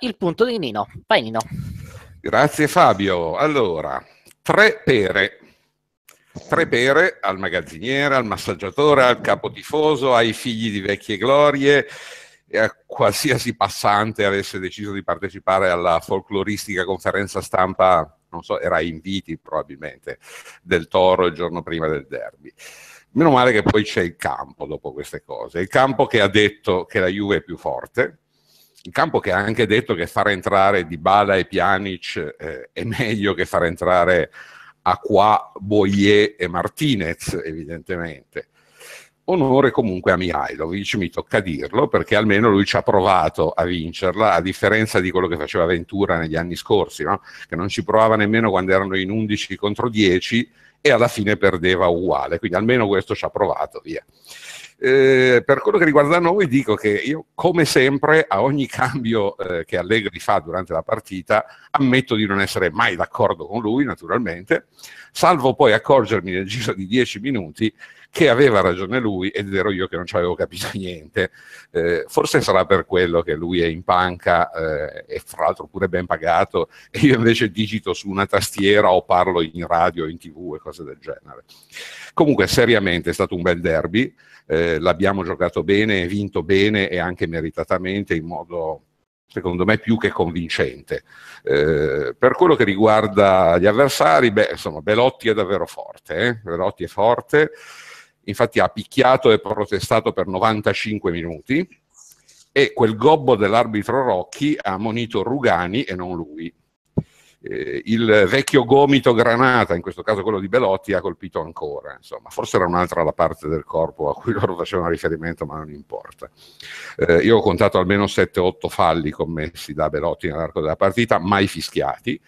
il punto di Nino. Vai Nino. Grazie Fabio. Allora, tre pere. Tre pere al magazziniere, al massaggiatore, al capo tifoso, ai figli di vecchie glorie e a qualsiasi passante avesse deciso di partecipare alla folcloristica conferenza stampa, non so, era inviti probabilmente, del Toro il giorno prima del derby. Meno male che poi c'è il campo dopo queste cose. Il campo che ha detto che la Juve è più forte, in campo che ha anche detto che far entrare Dybala e Pjanic eh, è meglio che far entrare Acqua, Boyer e Martinez, evidentemente. Onore comunque a Mihailovic, mi tocca dirlo, perché almeno lui ci ha provato a vincerla, a differenza di quello che faceva Ventura negli anni scorsi, no? che non ci provava nemmeno quando erano in 11 contro 10 e alla fine perdeva uguale, quindi almeno questo ci ha provato, via. Eh, per quello che riguarda noi dico che io come sempre a ogni cambio eh, che Allegri fa durante la partita ammetto di non essere mai d'accordo con lui naturalmente, salvo poi accorgermi nel giro di dieci minuti che aveva ragione lui ed ero io che non ci avevo capito niente. Eh, forse sarà per quello che lui è in panca eh, e fra l'altro pure ben pagato e io invece digito su una tastiera o parlo in radio, in tv e cose del genere. Comunque seriamente è stato un bel derby, eh, l'abbiamo giocato bene, vinto bene e anche meritatamente in modo secondo me più che convincente. Eh, per quello che riguarda gli avversari, beh, insomma, Belotti è davvero forte, eh? Belotti è forte, infatti ha picchiato e protestato per 95 minuti e quel gobbo dell'arbitro Rocchi ha ammonito Rugani e non lui. Eh, il vecchio gomito granata, in questo caso quello di Belotti, ha colpito ancora. Insomma, forse era un'altra la parte del corpo a cui loro facevano riferimento, ma non importa. Eh, io ho contato almeno 7-8 falli commessi da Belotti nell'arco della partita, mai fischiati.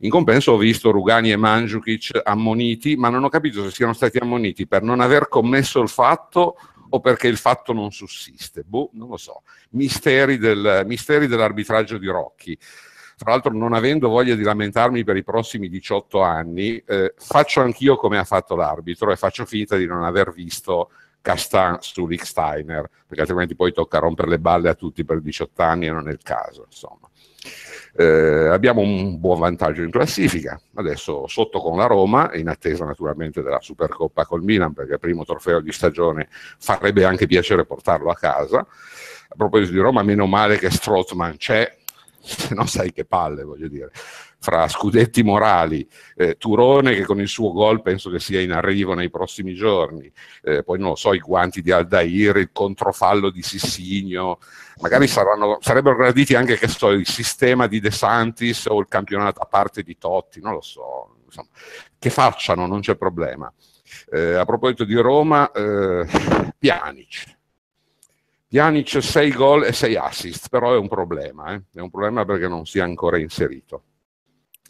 In compenso ho visto Rugani e Mandzukic ammoniti, ma non ho capito se siano stati ammoniti per non aver commesso il fatto o perché il fatto non sussiste. Boh, non lo so. Misteri, del, misteri dell'arbitraggio di Rocchi. Tra l'altro, non avendo voglia di lamentarmi per i prossimi 18 anni, eh, faccio anch'io come ha fatto l'arbitro e faccio finta di non aver visto Castan su Rick Steiner, perché altrimenti poi tocca rompere le balle a tutti per 18 anni e non è il caso, insomma. Eh, abbiamo un buon vantaggio in classifica, adesso sotto con la Roma, in attesa naturalmente della Supercoppa col Milan, perché il primo trofeo di stagione farebbe anche piacere portarlo a casa. A proposito di Roma, meno male che Strotzman c'è, se no sai che palle, voglio dire. Fra scudetti morali, eh, Turone che con il suo gol penso che sia in arrivo nei prossimi giorni, eh, poi non lo so, i guanti di Aldair, il controfallo di Sissigno, magari saranno, sarebbero graditi anche che so, il sistema di De Santis o il campionato a parte di Totti, non lo so, insomma, che facciano, non c'è problema. Eh, a proposito di Roma, eh, Pianic Pjanic 6 gol e 6 assist, però è un problema, eh? è un problema perché non si è ancora inserito.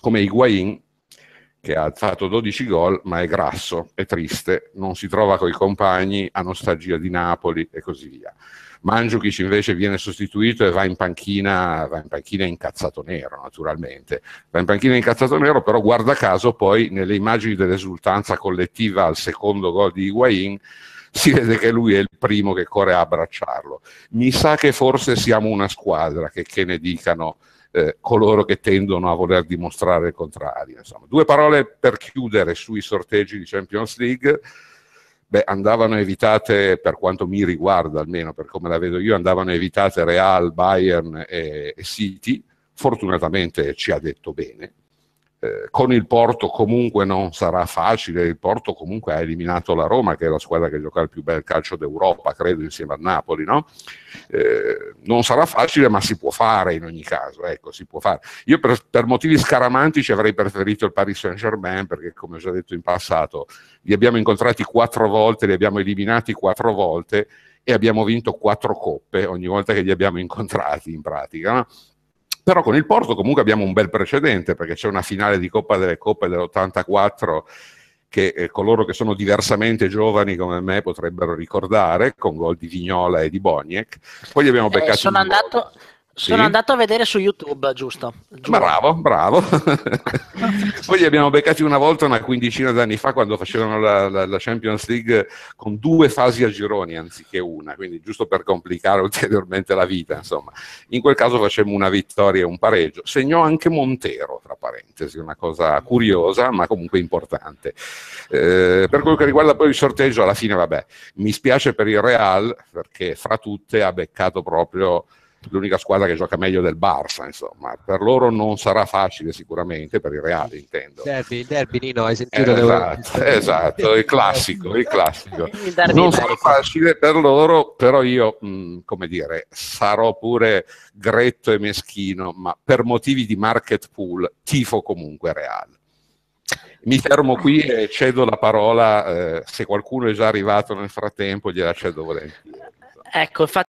Come Higuain, che ha fatto 12 gol, ma è grasso, è triste, non si trova coi compagni, ha nostalgia di Napoli e così via. Mandzukic invece viene sostituito e va in panchina, va in panchina incazzato nero, naturalmente. Va in panchina incazzato nero, però guarda caso poi nelle immagini dell'esultanza collettiva al secondo gol di Higuain si vede che lui è il primo che corre a abbracciarlo. Mi sa che forse siamo una squadra, che, che ne dicano eh, coloro che tendono a voler dimostrare il contrario. Insomma. Due parole per chiudere sui sorteggi di Champions League. Beh, andavano evitate, per quanto mi riguarda almeno, per come la vedo io, andavano evitate Real, Bayern e, e City. Fortunatamente ci ha detto bene, eh, con il Porto comunque non sarà facile, il Porto comunque ha eliminato la Roma, che è la squadra che gioca il più bel calcio d'Europa, credo insieme a Napoli, no? eh, non sarà facile, ma si può fare in ogni caso, ecco, si può fare. Io per, per motivi scaramantici avrei preferito il Paris Saint-Germain, perché come ho già detto in passato, li abbiamo incontrati quattro volte, li abbiamo eliminati quattro volte e abbiamo vinto quattro coppe ogni volta che li abbiamo incontrati in pratica, no? Però con il Porto comunque abbiamo un bel precedente perché c'è una finale di Coppa delle Coppe dell'84 che eh, coloro che sono diversamente giovani come me potrebbero ricordare, con gol di Vignola e di Boniek. Poi abbiamo beccato. Eh, sono, andato, sì. Sono andato a vedere su YouTube, giusto? giusto. Bravo, bravo. Poi li abbiamo beccati una volta, una quindicina d'anni fa, quando facevano la, la, la, Champions League con due fasi a gironi anziché una, quindi giusto per complicare ulteriormente la vita, insomma. In quel caso facemmo una vittoria e un pareggio. Segnò anche Montero, tra parentesi, una cosa curiosa, ma comunque importante. Eh, per quel che riguarda poi il sorteggio, alla fine, vabbè, mi spiace per il Real, perché fra tutte ha beccato proprio l'unica squadra che gioca meglio del Barça, insomma, per loro non sarà facile sicuramente, per il Reale intendo. Derby, il derby Nino, hai sentito? Eh, esatto, esatto, il classico, il classico. Il non sarà facile per loro, però io, mh, mm, come dire, sarò pure gretto e meschino, ma per motivi di market pool tifo comunque Reale. Mi fermo qui e cedo la parola, eh, se qualcuno è già arrivato nel frattempo gliela cedo volentieri. Ecco, infatti